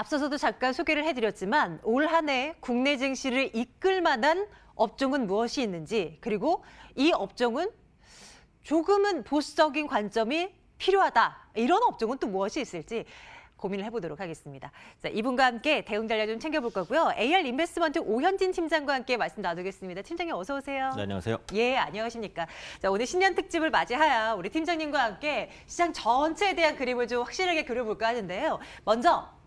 앞서서도 잠깐 소개를 해드렸지만 올 한 해 국내 증시를 이끌 만한 업종은 무엇이 있는지 그리고 이 업종은 조금은 보수적인 관점이 필요하다. 이런 업종은 또 무엇이 있을지 고민을 해보도록 하겠습니다. 자, 이분과 함께 대응 전략 좀 챙겨볼 거고요. AR 인베스먼트 오현진 팀장과 함께 말씀 나누겠습니다. 팀장님 어서 오세요. 네, 안녕하세요. 예, 안녕하십니까. 자, 오늘 신년 특집을 맞이하여 우리 팀장님과 함께 시장 전체에 대한 그림을 좀 확실하게 그려볼까 하는데요. 먼저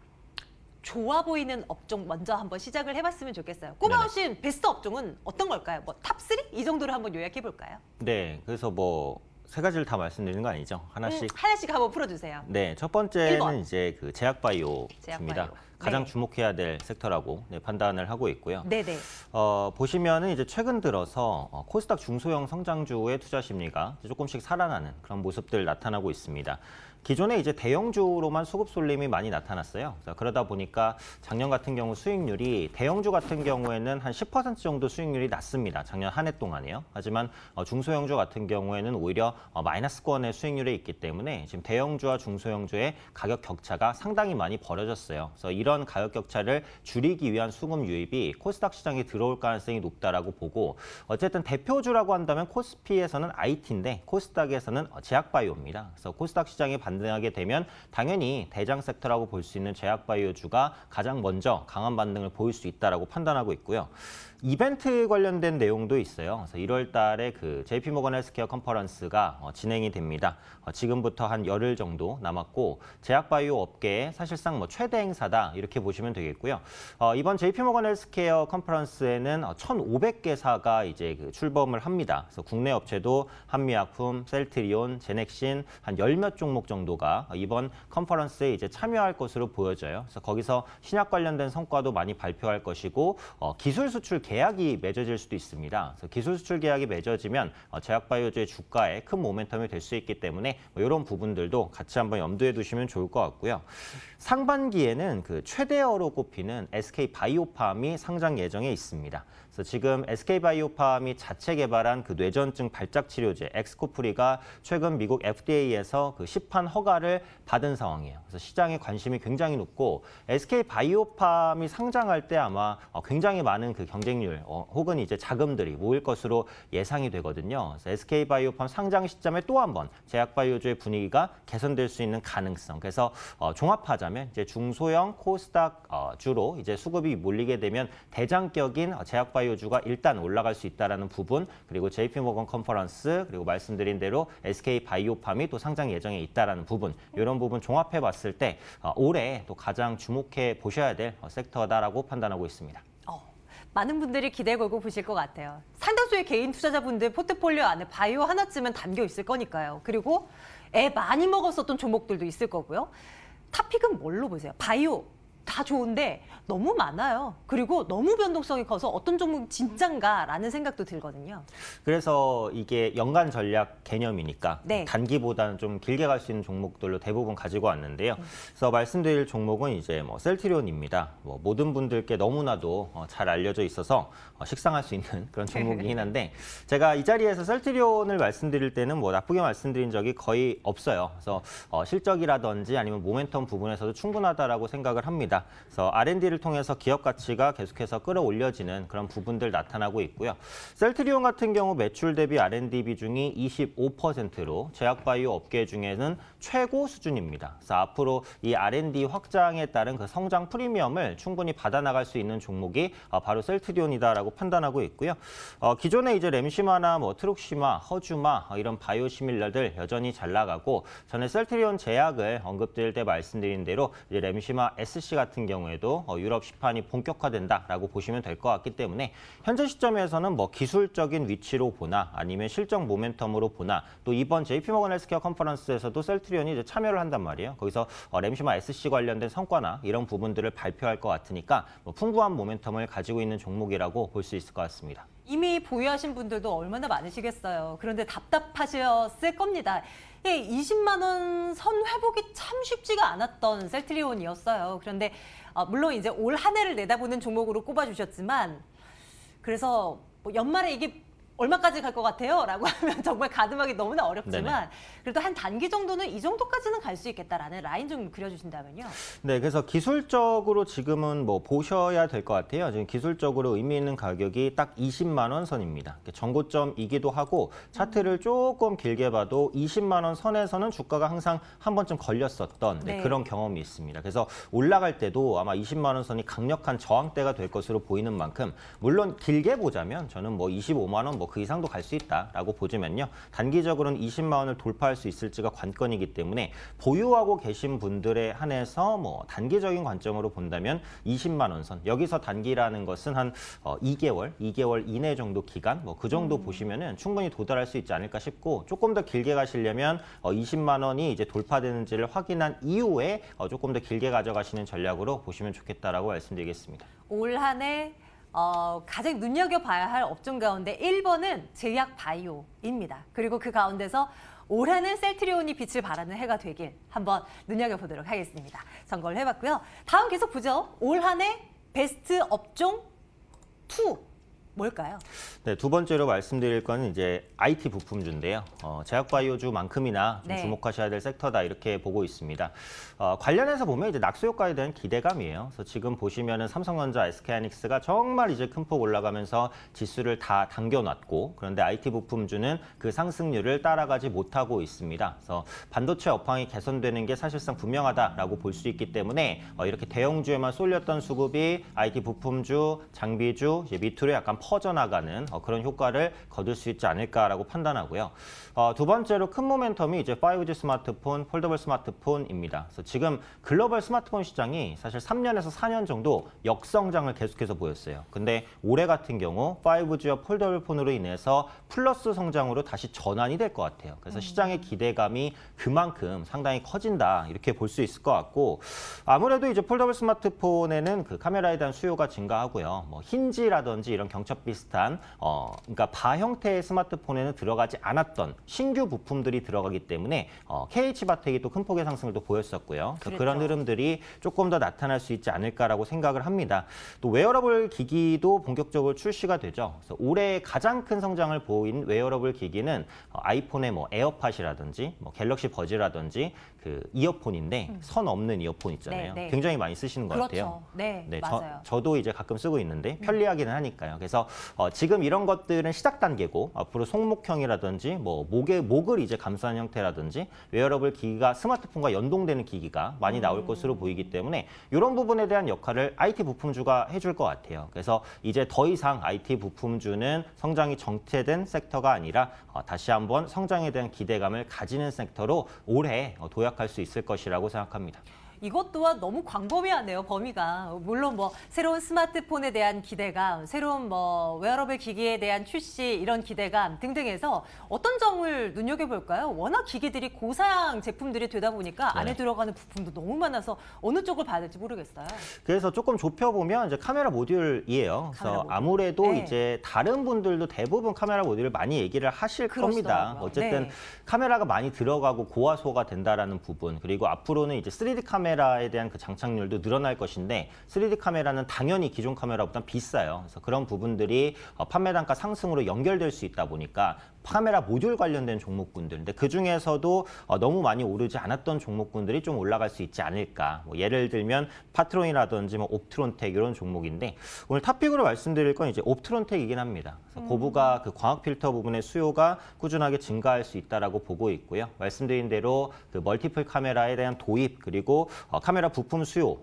좋아 보이는 업종 먼저 한번 시작을 해봤으면 좋겠어요. 꼬마우신 베스트 업종은 어떤 걸까요? 뭐 탑 쓰리 이 정도로 한번 요약해 볼까요? 네, 그래서 뭐 세 가지를 다 말씀드리는 거 아니죠? 하나씩. 음, 하나씩 한번 풀어주세요. 네, 첫 번째는 1번. 이제 그 제약바이오입니다. 제약 네. 가장 네. 주목해야 될 섹터라고 네, 판단을 하고 있고요. 네네. 어, 보시면은 이제 최근 들어서 어, 코스닥 중소형 성장주의 투자 심리가 조금씩 살아나는 그런 모습들 나타나고 있습니다. 기존에 이제 대형주로만 수급 솔림이 많이 나타났어요. 그러다 보니까 작년 같은 경우 수익률이 대형주 같은 경우에는 한 10% 정도 수익률이 났습니다 작년 한 해 동안에요. 하지만 어, 중소형주 같은 경우에는 오히려 어, 마이너스권의 수익률에 있기 때문에 지금 대형주와 중소형주의 가격 격차가 상당히 많이 벌어졌어요. 그래서 이런 가격 격차를 줄이기 위한 수급 유입이 코스닥 시장에 들어올 가능성이 높다라고 보고 어쨌든 대표주라고 한다면 코스피에서는 IT인데 코스닥에서는 제약바이오입니다. 그래서 코스닥 시장에 반 반등하게 되면 당연히 대장 섹터라고 볼 수 있는 제약바이오주가 가장 먼저 강한 반등을 보일 수있다고 판단하고 있고요. 이벤트 관련된 내용도 있어요. 그래서 1월 달에 그 JP 모건 헬스케어 컨퍼런스가 어, 진행이 됩니다. 어, 지금부터 한 열흘 정도 남았고 제약바이오 업계의 사실상 뭐 최대 행사다 이렇게 보시면 되겠고요. 어, 이번 JP 모건 헬스케어 컨퍼런스에는 1,500개사가 어, 이제 그 출범을 합니다. 그래서 국내 업체도 한미약품, 셀트리온, 제넥신 한열몇 종목 정도가 이번 컨퍼런스에 이제 참여할 것으로 보여져요. 그래서 거기서 신약 관련된 성과도 많이 발표할 것이고 어, 기술 수출 계약이 맺어질 수도 있습니다. 그래서 기술 수출 계약이 맺어지면 어, 제약바이오주의 주가에 큰 모멘텀이 될 수 있기 때문에 뭐 이런 부분들도 같이 한번 염두에 두시면 좋을 것 같고요. 상반기에는 그 최대어로 꼽히는 SK 바이오팜이 상장 예정에 있습니다. 그래서 지금 SK바이오팜이 자체 개발한 그 뇌전증 발작 치료제 엑스코프리가 최근 미국 FDA에서 그 시판 허가를 받은 상황이에요. 그래서 시장의 관심이 굉장히 높고 SK바이오팜이 상장할 때 아마 어, 굉장히 많은 그 경쟁률 어, 혹은 이제 자금들이 모일 것으로 예상이 되거든요. 그래서 SK바이오팜 상장 시점에 또 한 번 제약바이오주의 분위기가 개선될 수 있는 가능성. 그래서 어, 종합하자면 이제 중소형 코스닥 어, 주로 이제 수급이 몰리게 되면 대장격인 제약바이오 바이오주가 일단 올라갈 수 있다는 부분 그리고 JP모건 컨퍼런스 그리고 말씀드린 대로 SK바이오팜이 또 상장 예정에 있다는 부분 이런 부분 종합해 봤을 때 어, 올해 또 가장 주목해 보셔야 될 어, 섹터다라고 판단하고 있습니다. 어, 많은 분들이 기대 걸고 보실 것 같아요. 상당수의 개인 투자자분들 포트폴리오 안에 바이오 하나쯤은 담겨 있을 거니까요. 그리고 애 많이 먹었었던 종목들도 있을 거고요. 탑픽은 뭘로 보세요? 바이오 다 좋은데 너무 많아요. 그리고 너무 변동성이 커서 어떤 종목 이 진짠가라는 생각도 들거든요. 그래서 이게 연간 전략 개념이니까 네. 단기보다는 좀 길게 갈 수 있는 종목들로 대부분 가지고 왔는데요. 음. 그래서 말씀드릴 종목은 이제 뭐 셀트리온입니다. 뭐 모든 분들께 너무나도 어, 잘 알려져 있어서 어, 식상할 수 있는 그런 종목이긴 한데 제가 이 자리에서 셀트리온을 말씀드릴 때는 뭐 나쁘게 말씀드린 적이 거의 없어요. 그래서 어, 실적이라든지 아니면 모멘텀 부분에서도 충분하다고 생각을 합니다. 있습니다. 그래서 R&D를 통해서 기업 가치가 계속해서 끌어올려지는 그런 부분들 나타나고 있고요. 셀트리온 같은 경우 매출 대비 R&D 비중이 25%로 제약바이오 업계 중에는 최고 수준입니다. 그래서 앞으로 이 R&D 확장에 따른 그 성장 프리미엄을 충분히 받아나갈 수 있는 종목이 어, 바로 셀트리온이다라고 판단하고 있고요. 어, 기존에 이제 램시마나 뭐 트룩시마, 허주마 어, 이런 바이오 시밀러들 여전히 잘 나가고 전에 셀트리온 제약을 언급드릴 때 말씀드린 대로 이제 램시마 SC가 같은 경우에도 어, 유럽 시판이 본격화된다라고 보시면 될 것 같기 때문에 현재 시점에서는 뭐 기술적인 위치로 보나 아니면 실적 모멘텀으로 보나 또 이번 JP 모건 헬스케어 컨퍼런스에서도 셀트리온이 이제 참여를 한단 말이에요. 거기서 어, 램시마 SC 관련된 성과나 이런 부분들을 발표할 것 같으니까 뭐 풍부한 모멘텀을 가지고 있는 종목이라고 볼 수 있을 것 같습니다. 이미 보유하신 분들도 얼마나 많으시겠어요. 그런데 답답하셨을 겁니다. 20만 예, 원선 회복이 참 쉽지가 않았던 셀트리온이었어요. 그런데 어, 물론 이제 올 한 해를 내다보는 종목으로 꼽아주셨지만 그래서 뭐 연말에 이게 얼마까지 갈 것 같아요? 라고 하면 정말 가늠하기 너무나 어렵지만 네네. 그래도 한 단기 정도는 이 정도까지는 갈 수 있겠다라는 라인 좀 그려주신다면요. 네, 그래서 기술적으로 지금은 뭐 보셔야 될 것 같아요. 지금 기술적으로 의미 있는 가격이 딱 20만 원 선입니다. 그러니까 전고점이기도 하고 차트를 음. 조금 길게 봐도 20만 원 선에서는 주가가 항상 한 번쯤 걸렸었던 네. 네. 그런 경험이 있습니다. 그래서 올라갈 때도 아마 20만 원 선이 강력한 저항대가 될 것으로 보이는 만큼 물론 길게 보자면 저는 뭐 25만 원뭐 그 이상도 갈 수 있다라고 보지만요 단기적으로는 20만 원을 돌파할 수 있을지가 관건이기 때문에 보유하고 계신 분들에 한해서 뭐 단기적인 관점으로 본다면 20만 원 선. 여기서 단기라는 것은 한 어, 2개월, 2개월 이내 정도 기간 뭐 그 정도 음. 보시면은 충분히 도달할 수 있지 않을까 싶고 조금 더 길게 가시려면 어, 20만 원이 이제 돌파되는지를 확인한 이후에 어, 조금 더 길게 가져가시는 전략으로 보시면 좋겠다라고 말씀드리겠습니다. 올 한해 어, 가장 눈여겨봐야 할 업종 가운데 1번은 제약 바이오입니다. 그리고 그 가운데서 올해는 셀트리온이 빛을 발하는 해가 되길 한번 눈여겨보도록 하겠습니다. 점검을 해봤고요. 다음 계속 보죠. 올 한해 베스트 업종 2. 뭘까요? 네, 두 번째로 말씀드릴 건 이제 IT 부품주인데요. 어, 제약바이오주만큼이나 네. 주목하셔야 될 섹터다 이렇게 보고 있습니다. 어, 관련해서 보면 이제 낙수 효과에 대한 기대감이에요. 그래서 지금 보시면은 삼성전자, SK하이닉스가 정말 이제 큰 폭 올라가면서 지수를 다 당겨놨고 그런데 IT 부품주는 그 상승률을 따라가지 못하고 있습니다. 그래서 반도체 업황이 개선되는 게 사실상 분명하다라고 볼 수 있기 때문에 어, 이렇게 대형주에만 쏠렸던 수급이 IT 부품주, 장비주, 이제 밑으로 약간 퍼져나가는 어, 그런 효과를 거둘 수 있지 않을까라고 판단하고요. 어, 두 번째로 큰 모멘텀이 이제 5G 스마트폰, 폴더블 스마트폰입니다. 그래서 지금 글로벌 스마트폰 시장이 사실 3년에서 4년 정도 역성장을 계속해서 보였어요. 근데 올해 같은 경우 5G와 폴더블폰으로 인해서 플러스 성장으로 다시 전환이 될 것 같아요. 그래서 음. 시장의 기대감이 그만큼 상당히 커진다 이렇게 볼 수 있을 것 같고 아무래도 이제 폴더블 스마트폰에는 그 카메라에 대한 수요가 증가하고요. 뭐 힌지라든지 이런 경청 벽첩 비슷한 어, 그러니까 바 형태의 스마트폰에는 들어가지 않았던 신규 부품들이 들어가기 때문에 어, KH 바텍이 또 큰 폭의 상승을 또 보였었고요. 그래서 그렇죠. 그런 흐름들이 조금 더 나타날 수 있지 않을까라고 생각을 합니다. 또 웨어러블 기기도 본격적으로 출시가 되죠. 그래서 올해 가장 큰 성장을 보인 웨어러블 기기는 어, 아이폰의 뭐 에어팟이라든지 뭐 갤럭시 버즈라든지 그 이어폰인데 음. 선 없는 이어폰 있잖아요. 네, 네. 굉장히 많이 쓰시는 것 그렇죠. 같아요. 네, 네 맞아요. 저, 도 이제 가끔 쓰고 있는데 음. 편리하기는 하니까요. 그래서 어, 지금 이런 것들은 시작 단계고 앞으로 손목형이라든지 뭐 목에 목을 이제 감싸는 형태라든지 웨어러블 기기가 스마트폰과 연동되는 기기가 많이 나올 음. 것으로 보이기 때문에 이런 부분에 대한 역할을 IT 부품주가 해줄 것 같아요. 그래서 이제 더 이상 IT 부품주는 성장이 정체된 섹터가 아니라 어, 다시 한번 성장에 대한 기대감을 가지는 섹터로 올해 어, 도약 공략할 수 있을 것이라고 생각합니다. 이것 또한 너무 광범위하네요. 범위가. 물론 뭐 새로운 스마트폰에 대한 기대감, 새로운 뭐 웨어러블 기기에 대한 출시 이런 기대감 등등해서 어떤 점을 눈여겨볼까요? 워낙 기기들이 고사양 제품들이 되다 보니까 네. 안에 들어가는 부품도 너무 많아서 어느 쪽을 봐야 될지 모르겠어요. 그래서 조금 좁혀보면 이제 카메라 모듈이에요. 카메라 모듈. 아무래도 네. 이제 다른 분들도 대부분 카메라 모듈을 많이 얘기를 하실 겁니다. 어쨌든 네. 카메라가 많이 들어가고 고화소가 된다라는 부분 그리고 앞으로는 이제 3D 카메라 카메라에 대한 그 장착률도 늘어날 것인데 3D 카메라는 당연히 기존 카메라보다 비싸요. 그래서 그런 부분들이 어, 판매 단가 상승으로 연결될 수 있다 보니까 카메라 모듈 관련된 종목군들인데 그 중에서도 어, 너무 많이 오르지 않았던 종목군들이 좀 올라갈 수 있지 않을까. 뭐 예를 들면 파트론이라든지 뭐 옵트론텍 이런 종목인데 오늘 탑픽으로 말씀드릴 건 이제 옵트론텍이긴 합니다. 그래서 음. 고부가 그 광학 필터 부분의 수요가 꾸준하게 증가할 수 있다라고 보고 있고요. 말씀드린 대로 그 멀티플 카메라에 대한 도입 그리고 어, 카메라 부품 수요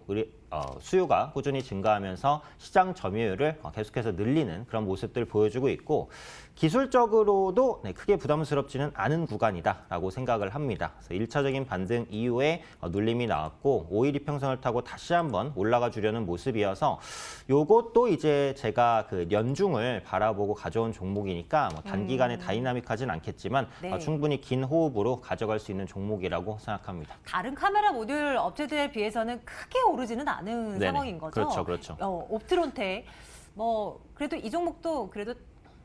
어, 수요가 꾸준히 증가하면서 시장 점유율을 어, 계속해서 늘리는 그런 모습들 을 보여주고 있고 기술적으로도 네, 크게 부담스럽지는 않은 구간이다라고 생각을 합니다. 그래서 1차적인 반등 이후에 어, 눌림이 나왔고 5일 이평선을 타고 다시 한번 올라가 주려는 모습이어서 요것도 이제 제가 그 연중을 바라보고 가져온 종목이니까 뭐 단기간에 음. 다이나믹하진 않겠지만 네. 충분히 긴 호흡으로 가져갈 수 있는 종목이라고 생각합니다. 다른 카메라 모듈 업체들에 비해서는 크게 오르지는 않 않은 네네. 상황인 거죠. 그렇죠, 그렇죠. 어, 옵트론텍 뭐 그래도 이 종목도 그래도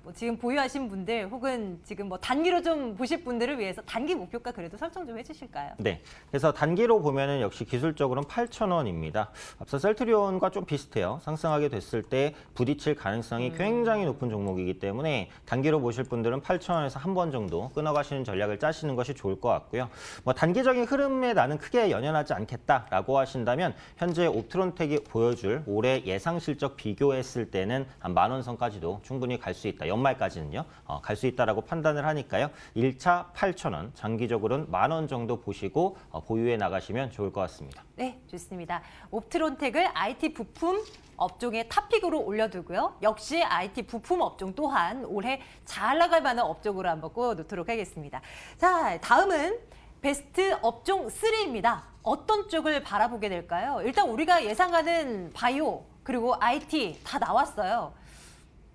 뭐 지금 보유하신 분들 혹은 지금 뭐 단기로 좀 보실 분들을 위해서 단기 목표가 그래도 설정 좀 해주실까요? 네. 그래서 단기로 보면은 역시 기술적으로는 8,000원입니다. 앞서 셀트리온과 좀 비슷해요. 상승하게 됐을 때 부딪힐 가능성이 음. 굉장히 높은 종목이기 때문에 단기로 보실 분들은 8,000원에서 한 번 정도 끊어가시는 전략을 짜시는 것이 좋을 것 같고요. 뭐 단기적인 흐름에 나는 크게 연연하지 않겠다라고 하신다면 현재 옵트론텍이 보여줄 올해 예상 실적 비교했을 때는 한만원 선까지도 충분히 갈 수 있다. 연말까지는요. 어, 갈수 있다라고 판단을 하니까요. 1차 8천원 장기적으로는 만 원 정도 보시고 어, 보유해 나가시면 좋을 것 같습니다. 네, 좋습니다. 옵트론텍을 IT 부품 업종의 탑픽으로 올려두고요. 역시 IT 부품 업종 또한 올해 잘 나갈 만한 업종으로 한번 꿔놓도록 하겠습니다. 자, 다음은 베스트 업종 3입니다. 어떤 쪽을 바라보게 될까요? 일단 우리가 예상하는 바이오 그리고 IT 다 나왔어요.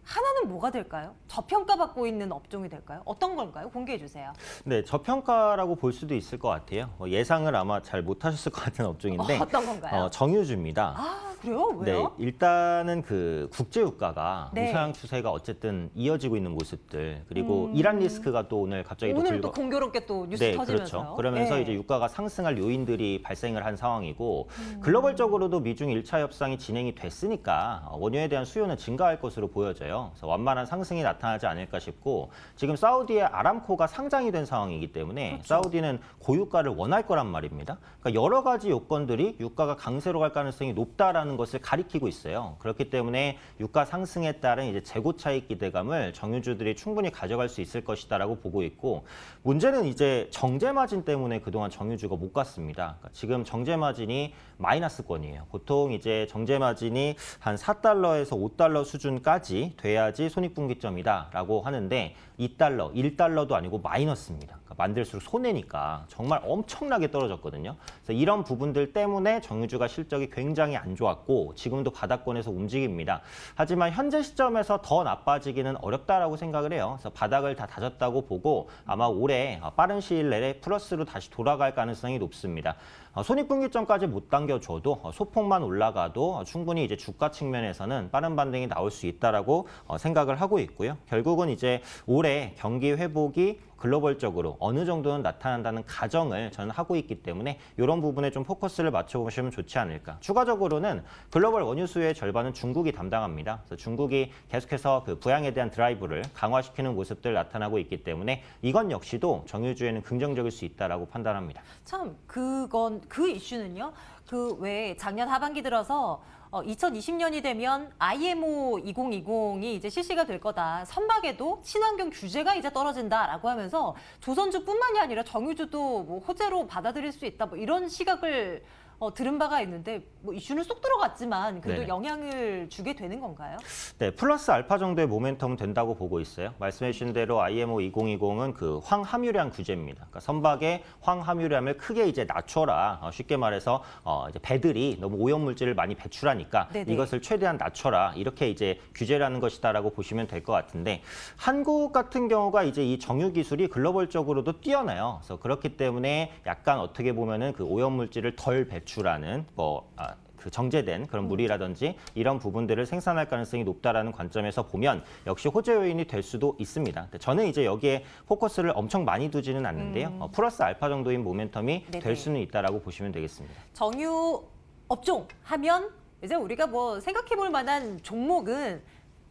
하나는 뭐가 될까요? 저평가받고 있는 업종이 될까요? 어떤 걸까요? 공개해 주세요. 네, 저평가라고 볼 수도 있을 것 같아요. 어, 예상을 아마 잘 못하셨을 것 같은 업종인데 어, 떤 건가요? 어, 정유주입니다. 아 그래요? 네, 왜요? 네, 일단은 그 국제유가가 네. 우상향 추세가 어쨌든 이어지고 있는 모습들 그리고 음... 이란 리스크가 또 오늘 갑자기 오늘 또, 들고... 또 공교롭게 또 뉴스 네, 터지면서 그렇죠. 그러면서 네. 이제 유가가 상승할 요인들이 발생을 한 상황이고 음... 글로벌적으로도 미중 일차 협상이 진행이 됐으니까 원유에 대한 수요는 증가할 것으로 보여져요. 거예요. 그래서 완만한 상승이 나타나지 않을까 싶고 지금 사우디의 아람코가 상장이 된 상황이기 때문에 그렇죠. 사우디는 고유가를 원할 거란 말입니다. 그러니까 여러 가지 요건들이 유가가 강세로 갈 가능성이 높다라는 것을 가리키고 있어요. 그렇기 때문에 유가 상승에 따른 이제 재고 차익 기대감을 정유주들이 충분히 가져갈 수 있을 것이다라고 보고 있고 문제는 이제 정제 마진 때문에 그동안 정유주가 못 갔습니다. 그러니까 지금 정제 마진이 마이너스권이에요. 보통 이제 정제 마진이 한 4달러에서 5달러 수준까지 돼야지 손익분기점이다라고 하는데 2달러, 1달러도 아니고 마이너스입니다. 만들수록 손해니까 정말 엄청나게 떨어졌거든요. 그래서 이런 부분들 때문에 정유주가 실적이 굉장히 안 좋았고 지금도 바닥권에서 움직입니다. 하지만 현재 시점에서 더 나빠지기는 어렵다라고 생각을 해요. 그래서 바닥을 다 다졌다고 보고 아마 올해 어, 빠른 시일 내에 플러스로 다시 돌아갈 가능성이 높습니다. 어, 손익분기점까지 못 당겨줘도 어, 소폭만 올라가도 충분히 이제 주가 측면에서는 빠른 반등이 나올 수 있다라고 생각을 하고 있고요. 결국은 이제 올해 경기 회복이 글로벌적으로 어느 정도는 나타난다는 가정을 저는 하고 있기 때문에 이런 부분에 좀 포커스를 맞춰보시면 좋지 않을까. 추가적으로는 글로벌 원유 수요의 절반은 중국이 담당합니다. 그래서 중국이 계속해서 그 부양에 대한 드라이브를 강화시키는 모습들 나타나고 있기 때문에 이건 역시도 정유주에는 긍정적일 수 있다라고 판단합니다. 참 그건 그 이슈는요. 그 외에 작년 하반기 들어서 어, 2020년이 되면 IMO 2020이 이제 실시가 될 거다. 선박에도 친환경 규제가 이제 떨어진다라고 하면서 조선주뿐만이 아니라 정유주도 뭐 호재로 받아들일 수 있다. 뭐 이런 시각을 어, 들은 바가 있는데 뭐 이슈는 쏙 들어갔지만 그래도 네. 영향을 주게 되는 건가요? 네, 플러스 알파 정도의 모멘텀은 된다고 보고 있어요. 말씀해 주신 대로 IMO 2020은 그 황함유량 규제입니다. 그러니까 선박의 황함유량을 크게 이제 낮춰라. 어, 쉽게 말해서 어, 이제 배들이 너무 오염물질을 많이 배출하니까 네네. 이것을 최대한 낮춰라. 이렇게 이제 규제라는 것이다라고 보시면 될 것 같은데 한국 같은 경우가 이제 이 정유 기술이 글로벌적으로도 뛰어나요. 그래서 그렇기 때문에 약간 어떻게 보면은 그 오염물질을 덜 배출 배출하는 뭐 아, 그 정제된 그런 음. 물이라든지 이런 부분들을 생산할 가능성이 높다라는 관점에서 보면 역시 호재 요인이 될 수도 있습니다. 저는 이제 여기에 포커스를 엄청 많이 두지는 않는데요. 음. 어, 플러스 알파 정도인 모멘텀이 네네. 될 수는 있다라고 보시면 되겠습니다. 정유 업종 하면 이제 우리가 뭐 생각해 볼 만한 종목은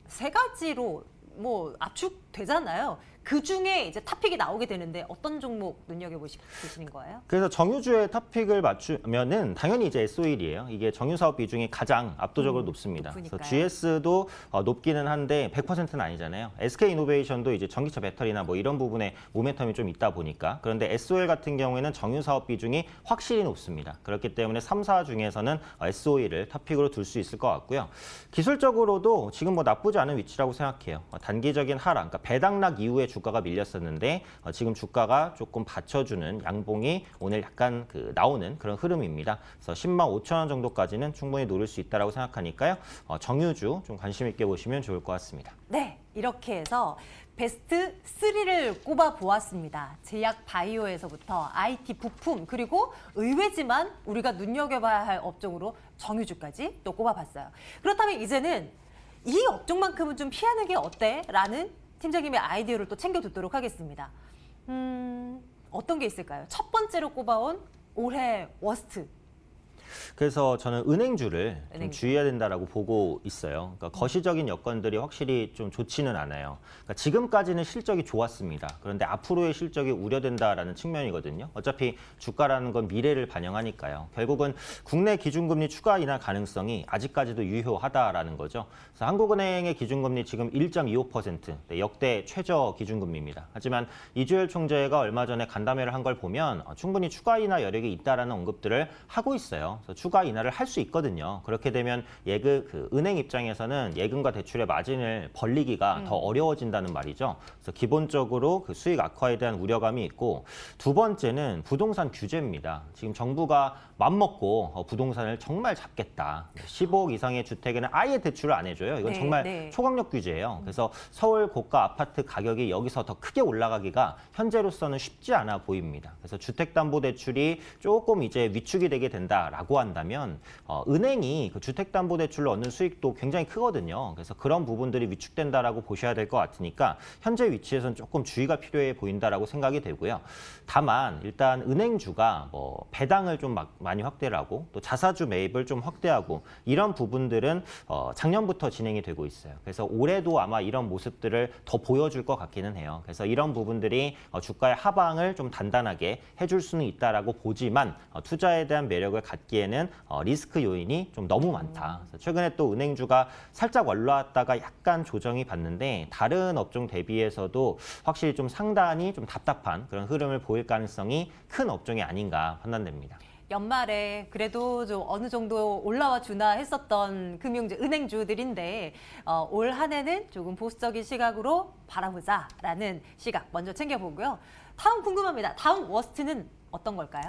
세 가지로 뭐 압축되잖아요. 그 중에 이제 탑픽이 나오게 되는데 어떤 종목 눈여겨보시는 거예요? 그래서 정유주의 탑픽을 맞추면은 당연히 이제 SO일이에요. 이게 정유 사업 비중이 가장 압도적으로 음, 높습니다. 높으니까요. 그래서 GS도 어, 높기는 한데 100%는 아니잖아요. SK 이노베이션도 이제 전기차 배터리나 뭐 이런 부분에 모멘텀이 좀 있다 보니까 그런데 SO일 같은 경우에는 정유 사업 비중이 확실히 높습니다. 그렇기 때문에 3사 중에서는 SO일을 탑픽으로 둘 수 있을 것 같고요. 기술적으로도 지금 뭐 나쁘지 않은 위치라고 생각해요. 뭐 단기적인 하락, 그러니까 배당락 이후에 주 주가가 밀렸었는데 어, 지금 주가가 조금 받쳐주는 양봉이 오늘 약간 그 나오는 그런 흐름입니다. 그래서 10만 5천 원 정도까지는 충분히 노릴 수 있다고 생각하니까요. 어, 정유주 좀 관심 있게 보시면 좋을 것 같습니다. 네, 이렇게 해서 베스트 3를 꼽아보았습니다. 제약 바이오에서부터 IT 부품 그리고 의외지만 우리가 눈여겨봐야 할 업종으로 정유주까지 또 꼽아봤어요. 그렇다면 이제는 이 업종만큼은 좀 피하는 게 어때? 라는 팀장님의 아이디어를 또 챙겨 듣도록 하겠습니다. 음, 어떤 게 있을까요? 첫 번째로 꼽아온 올해 워스트 그래서 저는 은행주를 은행주. 좀 주의해야 된다라고 보고 있어요. 그러니까 거시적인 여건들이 확실히 좀 좋지는 않아요. 그러니까 지금까지는 실적이 좋았습니다. 그런데 앞으로의 실적이 우려된다라는 측면이거든요. 어차피 주가라는 건 미래를 반영하니까요. 결국은 국내 기준금리 추가 인하 가능성이 아직까지도 유효하다라는 거죠. 그래서 한국은행의 기준금리 지금 1.25% 네, 역대 최저 기준금리입니다. 하지만 이주열 총재가 얼마 전에 간담회를 한 걸 보면 어, 충분히 추가 인하 여력이 있다라는 언급들을 하고 있어요. 그래서 추가 인하를 할 수 있거든요. 그렇게 되면 예금 그 은행 입장에서는 예금과 대출의 마진을 벌리기가 음. 더 어려워진다는 말이죠. 그래서 기본적으로 그 수익 악화에 대한 우려감이 있고 두 번째는 부동산 규제입니다. 지금 정부가 맘먹고 어, 부동산을 정말 잡겠다. 15억 이상의 주택에는 아예 대출을 안 해줘요. 이건 네, 정말 네. 초강력 규제예요. 음. 그래서 서울 고가 아파트 가격이 여기서 더 크게 올라가기가 현재로서는 쉽지 않아 보입니다. 그래서 주택담보대출이 조금 이제 위축이 되게 된다라고 각오한다면 어, 은행이 그 주택담보대출로 얻는 수익도 굉장히 크거든요. 그래서 그런 부분들이 위축된다라고 보셔야 될 것 같으니까 현재 위치에선 조금 주의가 필요해 보인다라고 생각이 되고요. 다만 일단 은행주가 뭐 배당을 좀 많이 확대를 하고 또 자사주 매입을 좀 확대하고 이런 부분들은 어, 작년부터 진행이 되고 있어요. 그래서 올해도 아마 이런 모습들을 더 보여줄 것 같기는 해요. 그래서 이런 부분들이 어, 주가의 하방을 좀 단단하게 해줄 수는 있다라고 보지만 어, 투자에 대한 매력을 갖기 보기에는 어, 리스크 요인이 좀 너무 많다. 최근에 또 은행주가 살짝 올라왔다가 약간 조정이 봤는데 다른 업종 대비해서도 확실히 좀상당히좀 답답한 그런 흐름을 보일 가능성이 큰 업종이 아닌가 판단됩니다. 연말에 그래도 좀 어느 정도 올라와 주나 했었던 금융주, 은행주들인데 어, 올 한해는 조금 보수적인 시각으로 바라보자라는 시각 먼저 챙겨보고요. 다음 궁금합니다. 다음 워스트는 어떤 걸까요?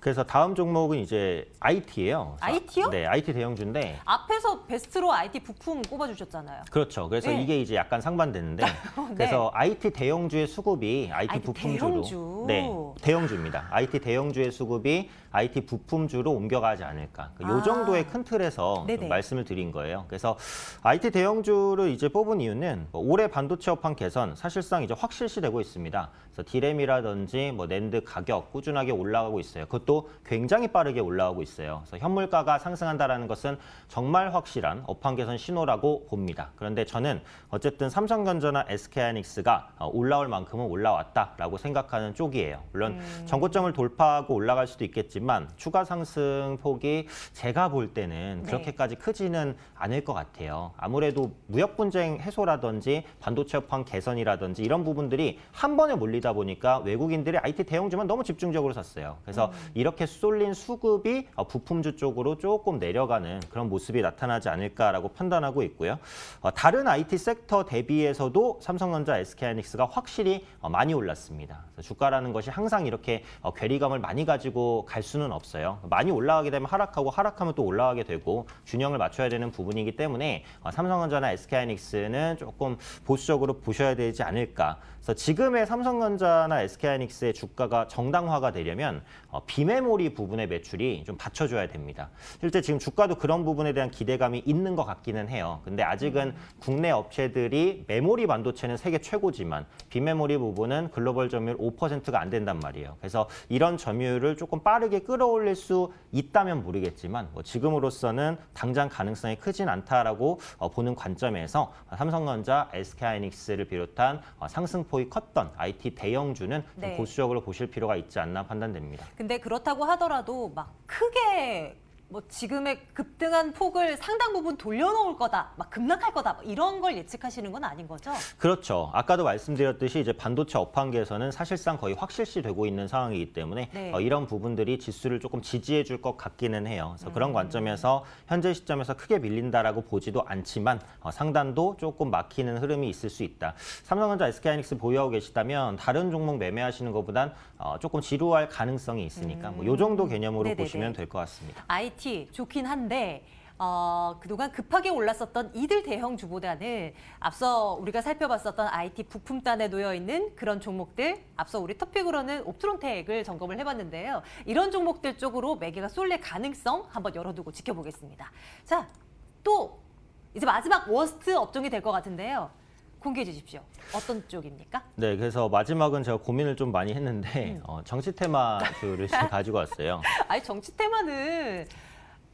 그래서 다음 종목은 이제 IT예요. IT요? 네, IT 대형주인데 앞에서 베스트로 IT 부품 꼽아주셨잖아요. 그렇죠. 그래서 네. 이게 이제 약간 상반되는데 네. 그래서 IT 대형주의 수급이 IT, IT 부품주로 대형주. 네, 대형주입니다. IT 대형주의 수급이 IT 부품주로 옮겨가지 않을까. 그 아. 요 정도의 큰 틀에서 말씀을 드린 거예요. 그래서 IT 대형주를 이제 뽑은 이유는 뭐 올해 반도체 업황 개선 사실상 이제 확실시되고 있습니다. 그래서 디램이라든지 뭐 낸드 가격 꾸준하게 엄청나게 올라가고 있어요. 그것도 굉장히 빠르게 올라가고 있어요. 그래서 현물가가 상승한다는 것은 정말 확실한 업황 개선 신호라고 봅니다. 그런데 저는 어쨌든 삼성전자나 SK하이닉스가 어, 올라올 만큼은 올라왔다라고 생각하는 쪽이에요. 물론 음. 전고점을 돌파하고 올라갈 수도 있겠지만 추가 상승 폭이 제가 볼 때는 네. 그렇게까지 크지는 않을 것 같아요. 아무래도 무역 분쟁 해소라든지 반도체 업황 개선이라든지 이런 부분들이 한 번에 몰리다 보니까 외국인들이 IT 대형주만 너무 집중적으로 샀어요. 그래서 음. 이렇게 쏠린 수급이 어, 부품주 쪽으로 조금 내려가는 그런 모습이 나타나지 않을까라고 판단하고 있고요. 어, 다른 IT 섹터 대비해서도 삼성전자, SK하이닉스가 확실히 어, 많이 올랐습니다. 주가라는 것이 항상 이렇게 괴리감을 많이 가지고 갈 수는 없어요. 많이 올라가게 되면 하락하고 하락하면 또 올라가게 되고 균형을 맞춰야 되는 부분이기 때문에 삼성전자나 SK하이닉스는 조금 보수적으로 보셔야 되지 않을까. 그래서 지금의 삼성전자나 SK하이닉스의 주가가 정당화가 되지 되려면 어, 비메모리 부분의 매출이 좀 받쳐줘야 됩니다. 실제 지금 주가도 그런 부분에 대한 기대감이 있는 것 같기는 해요. 근데 아직은 음. 국내 업체들이 메모리 반도체는 세계 최고지만 비메모리 부분은 글로벌 점유율 5%가 안 된단 말이에요. 그래서 이런 점유율을 조금 빠르게 끌어올릴 수 있다면 모르겠지만 뭐 지금으로서는 당장 가능성이 크진 않다라고 어, 보는 관점에서 삼성전자, SK하이닉스를 비롯한 어, 상승폭이 컸던 IT 대형주는 네. 보수적으로 보실 필요가 있지 않나 판단됩니다. 근데 그렇다고 하더라도 막 크게 뭐 지금의 급등한 폭을 상당 부분 돌려놓을 거다, 막 급락할 거다 막 뭐 이런 걸 예측하시는 건 아닌 거죠? 그렇죠. 아까도 말씀드렸듯이 이제 반도체 업황계에서는 사실상 거의 확실시되고 있는 상황이기 때문에 네. 어, 이런 부분들이 지수를 조금 지지해 줄 것 같기는 해요. 그래서 그런 음. 관점에서 현재 시점에서 크게 밀린다라고 보지도 않지만 어, 상단도 조금 막히는 흐름이 있을 수 있다. 삼성전자 SK하이닉스 보유하고 계시다면 다른 종목 매매하시는 것보단 어, 조금 지루할 가능성이 있으니까 뭐 음. 뭐요 정도 개념으로 네네네. 네, 보시면 네. 될것 같습니다. IT 좋긴 한데 어, 그동안 급하게 올랐었던 이들 대형 주보다는 앞서 우리가 살펴봤었던 IT 부품단에 놓여 있는 그런 종목들, 앞서 우리 토픽으로는 옵트론텍을 점검을 해봤는데요. 이런 종목들 쪽으로 매개가 쏠릴 가능성 한번 열어두고 지켜보겠습니다. 자, 또 이제 마지막 워스트 업종이 될 것 같은데요. 공개해 주십시오. 어떤 쪽입니까? 네, 그래서 마지막은 제가 고민을 좀 많이 했는데 음. 어, 정치 테마를 가지고 왔어요. 아니 정치 테마는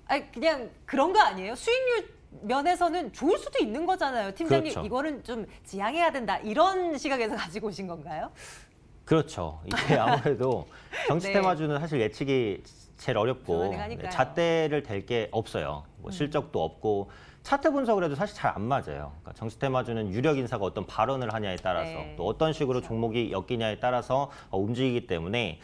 아니, 그냥 그런 거 아니에요? 수익률 면에서는 좋을 수도 있는 거잖아요. 팀장님 그렇죠. 이거는 좀 지양해야 된다 이런 시각에서 가지고 오신 건가요? 그렇죠. 이게 아무래도 정치 네. 테마주는 사실 예측이 제일 어렵고 네, 잣대를 댈 게 없어요. 뭐 음. 실적도 음. 없고 차트 분석을 해도 사실 잘 안 맞아요. 그러니까 정치 테마주는 유력 인사가 어떤 발언을 하냐에 따라서 네. 또 어떤 식으로 그렇죠. 종목이 엮이냐에 따라서 어, 움직이기 때문에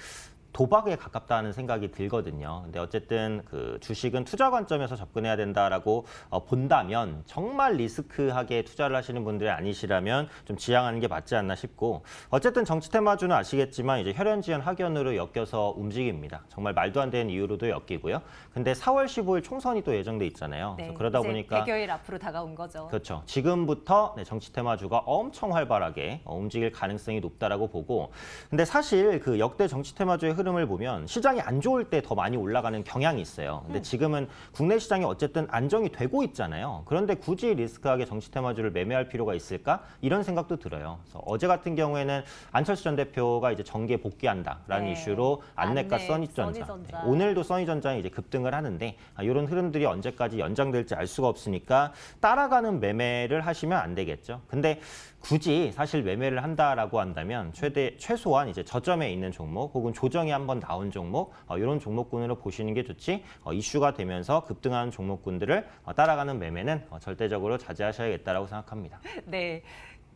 도박에 가깝다는 생각이 들거든요. 근데 어쨌든 그 주식은 투자 관점에서 접근해야 된다라고 어, 본다면 정말 리스크하게 투자를 하시는 분들이 아니시라면 좀 지양하는 게 맞지 않나 싶고 어쨌든 정치 테마주는 아시겠지만 이제 혈연지연 학연으로 엮여서 움직입니다. 정말 말도 안 되는 이유로도 엮이고요. 근데 4월 15일 총선이 또 예정돼 있잖아요. 네, 그러다 보니까 100여일 앞으로 다가온 거죠. 그렇죠. 지금부터 네, 정치 테마주가 엄청 활발하게 어, 움직일 가능성이 높다라고 보고 근데 사실 그 역대 정치 테마주의 흐름 흐름을 보면 시장이 안 좋을 때 더 많이 올라가는 경향이 있어요. 근데 음. 지금은 국내 시장이 어쨌든 안정이 되고 있잖아요. 그런데 굳이 리스크하게 정치 테마주를 매매할 필요가 있을까? 이런 생각도 들어요. 그래서 어제 같은 경우에는 안철수 전 대표가 이제 정계 복귀한다라는 네. 이슈로 안내가 써니전자, 써니전자. 네. 오늘도 써니전자에 이제 급등을 하는데 이런 아, 흐름들이 언제까지 연장될지 알 수가 없으니까 따라가는 매매를 하시면 안 되겠죠. 근데 굳이 사실 매매를 한다라고 한다면 최대 최소한 이제 저점에 있는 종목 혹은 조정이 한번 나온 종목 어, 이런 종목군으로 보시는 게 좋지 어, 이슈가 되면서 급등하는 종목군들을 어, 따라가는 매매는 어, 절대적으로 자제하셔야겠다라고 생각합니다. 네.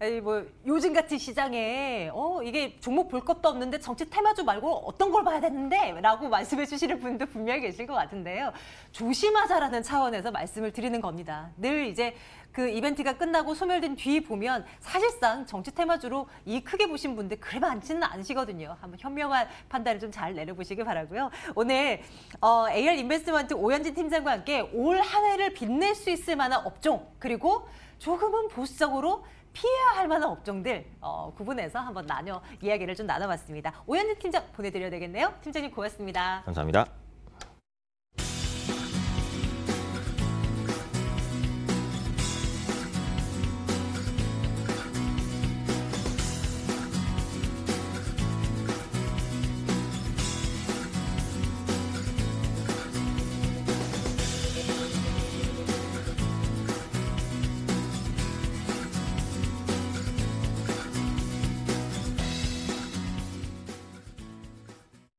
아니 뭐 요즘 같은 시장에 어 이게 종목 볼 것도 없는데 정치 테마주 말고 어떤 걸 봐야 되는데라고 말씀해 주시는 분도 분명히 계실 것 같은데요. 조심하자라는 차원에서 말씀을 드리는 겁니다. 늘 이제 그 이벤트가 끝나고 소멸된 뒤 보면 사실상 정치 테마주로 이 크게 보신 분들 그래 많지는 않으시거든요. 한번 현명한 판단을 좀 잘 내려보시길 바라고요. 오늘 어, AR 인베스트먼트 오현진 팀장과 함께 올 한 해를 빛낼 수 있을 만한 업종 그리고 조금은 보수적으로 피해야 할 만한 업종들 어, 구분해서 한번 나눠 이야기를 좀 나눠봤습니다. 오현진 팀장 보내드려야 되겠네요. 팀장님 고맙습니다. 감사합니다.